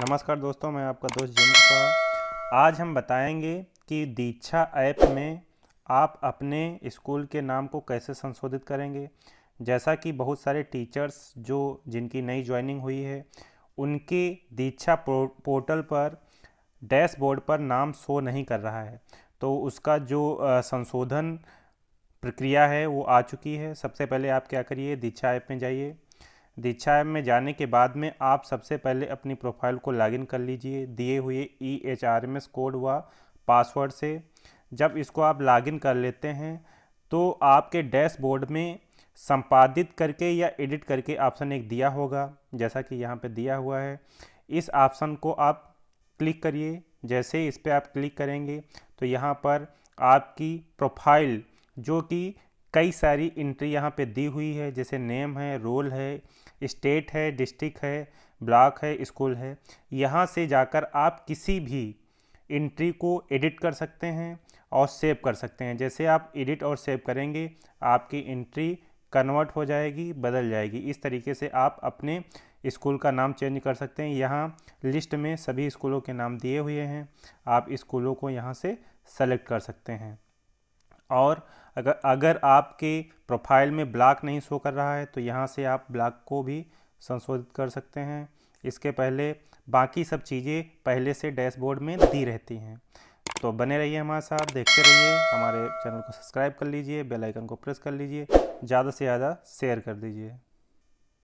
नमस्कार दोस्तों मैं आपका दोस्त जिनक का आज हम बताएंगे कि दीक्षा ऐप में आप अपने स्कूल के नाम को कैसे संशोधित करेंगे जैसा कि बहुत सारे टीचर्स जो जिनकी नई ज्वाइनिंग हुई है उनके दीक्षा पोर्टल पर डैशबोर्ड पर नाम शो नहीं कर रहा है तो उसका जो संशोधन प्रक्रिया है वो आ चुकी है सबसे पहले आप क्या करिए दीक्षा ऐप में जाइए दीक्षा ऐप में जाने के बाद में आप सबसे पहले अपनी प्रोफाइल को लॉगिन कर लीजिए दिए हुए E H R M S code व पासवर्ड से जब इसको आप लॉगिन कर लेते हैं तो आपके डैशबोर्ड में संपादित करके या एडिट करके ऑप्शन एक दिया होगा जैसा कि यहाँ पे दिया हुआ है इस ऑप्शन को आप क्लिक करिए जैसे इस पर आप क्लिक करेंगे तो यहाँ पर आपकी प्रोफाइल जो कि कई सारी इंट्री यहाँ पे दी हुई है जैसे नेम है रोल है स्टेट है डिस्ट्रिक्ट है ब्लॉक है स्कूल है यहाँ से जाकर आप किसी भी इंट्री को एडिट कर सकते हैं और सेव कर सकते हैं जैसे आप एडिट और सेव करेंगे आपकी इंट्री कन्वर्ट हो जाएगी बदल जाएगी इस तरीके से आप अपने स्कूल का नाम चेंज कर सकते हैं यहाँ लिस्ट में सभी स्कूलों के नाम दिए हुए हैं आप स्कूलों को यहाँ से सेलेक्ट कर सकते हैं और अगर अगर आपके प्रोफाइल में ब्लॉक नहीं शो कर रहा है तो यहाँ से आप ब्लॉक को भी संशोधित कर सकते हैं इसके पहले बाकी सब चीज़ें पहले से डैशबोर्ड में दी रहती हैं तो बने रहिए हमारे साथ देखते रहिए हमारे चैनल को सब्सक्राइब कर लीजिए बेल आइकन को प्रेस कर लीजिए ज़्यादा से ज़्यादा शेयर कर दीजिए